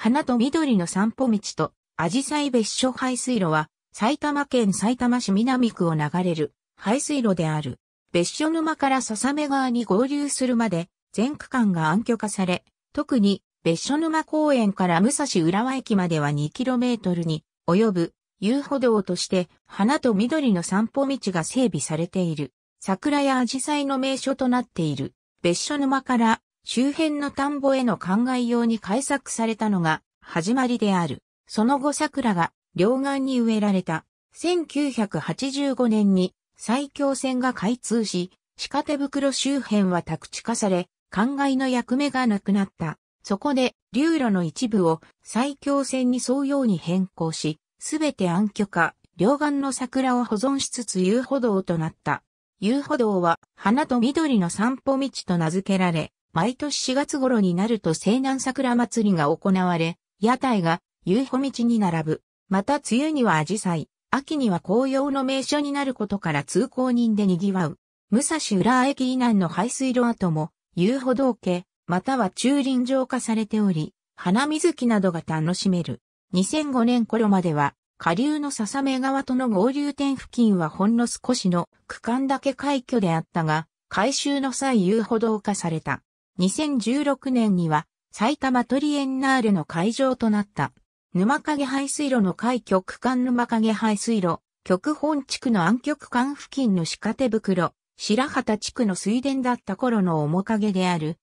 花と緑の散歩道と、紫陽花別所排水路は、埼玉県埼玉市南区を流れる排水路である。別所沼から笹目川に合流するまで、全区間が暗渠化され、特に別所沼公園から武蔵浦和駅までは 2km に及ぶ遊歩道として花と緑の散歩道が整備されている。桜や紫陽花の名所となっている。別所沼から周辺の田んぼへの灌漑用に開削されたのが始まりである。その後桜が両岸に植えられた。1985年に埼京線が開通し、鹿手袋周辺は宅地化され、灌漑の役目がなくなった。そこで、流路の一部を埼京線に沿うように変更し、すべて暗渠化、両岸の桜を保存しつつ遊歩道となった。遊歩道は、花と緑の散歩道と名付けられ、毎年4月頃になると西南桜祭りが行われ、屋台が遊歩道に並ぶ。また梅雨には紫陽花、秋には紅葉の名所になることから通行人で賑わう。武蔵浦和駅以南の排水路跡も遊歩道家、または駐輪場化されており、花水木などが楽しめる。2005年頃までは、下流の笹目川との合流点付近はほんの少しの区間だけ廃挙であったが、改修の際遊歩道化された。2016年には埼玉トリエンナーレの会場となった。沼影排水路の海極間沼影排水路、極本地区の安極間付近の鹿手袋、白畑地区の水田だった頃の面影である、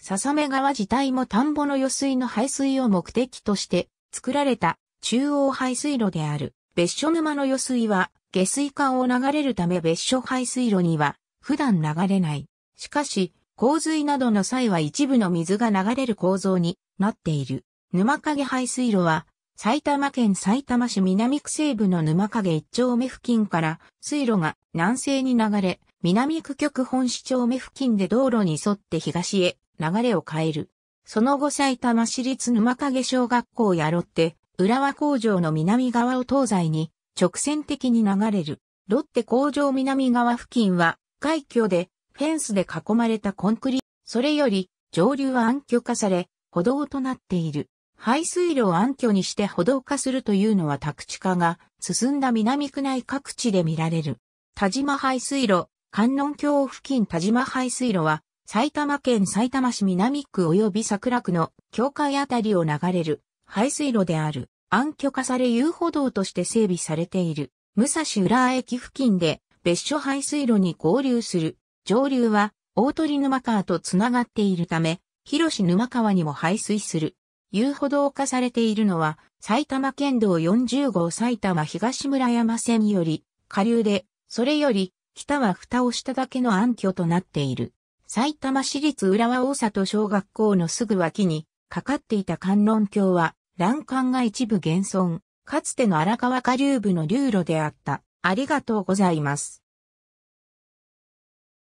笹目川自体も田んぼの余水の排水を目的として作られた中央排水路である。別所沼の余水は下水管を流れるため別所排水路には普段流れない。しかし、洪水などの際は一部の水が流れる構造になっている。沼影排水路は、埼玉県埼玉市南区西部の沼影一丁目付近から水路が南西に流れ、南区局本市町目付近で道路に沿って東へ流れを変える。その後埼玉市立沼影小学校やロッテ、浦和工場の南側を東西に直線的に流れる。ロッテ工場南側付近は海峡でフェンスで囲まれたコンクリ、それより上流は暗渠化され、歩道となっている。排水路を暗渠にして歩道化するというのは宅地化が進んだ南区内各地で見られる。田島排水路、観音橋付近田島排水路は、埼玉県埼玉市南区及び桜区の境界あたりを流れる排水路である。暗渠化され遊歩道として整備されている。武蔵浦和駅付近で別所排水路に合流する上流は大鳥沼川とつながっているため、広沼川にも排水する。遊歩道化されているのは、埼玉県道40号埼玉東村山線より、下流で、それより、北は蓋をしただけの暗渠となっている。埼玉市立浦和大里小学校のすぐ脇に、かかっていた観音橋は、欄干が一部現存、かつての荒川下流部の流路であった。ありがとうございます。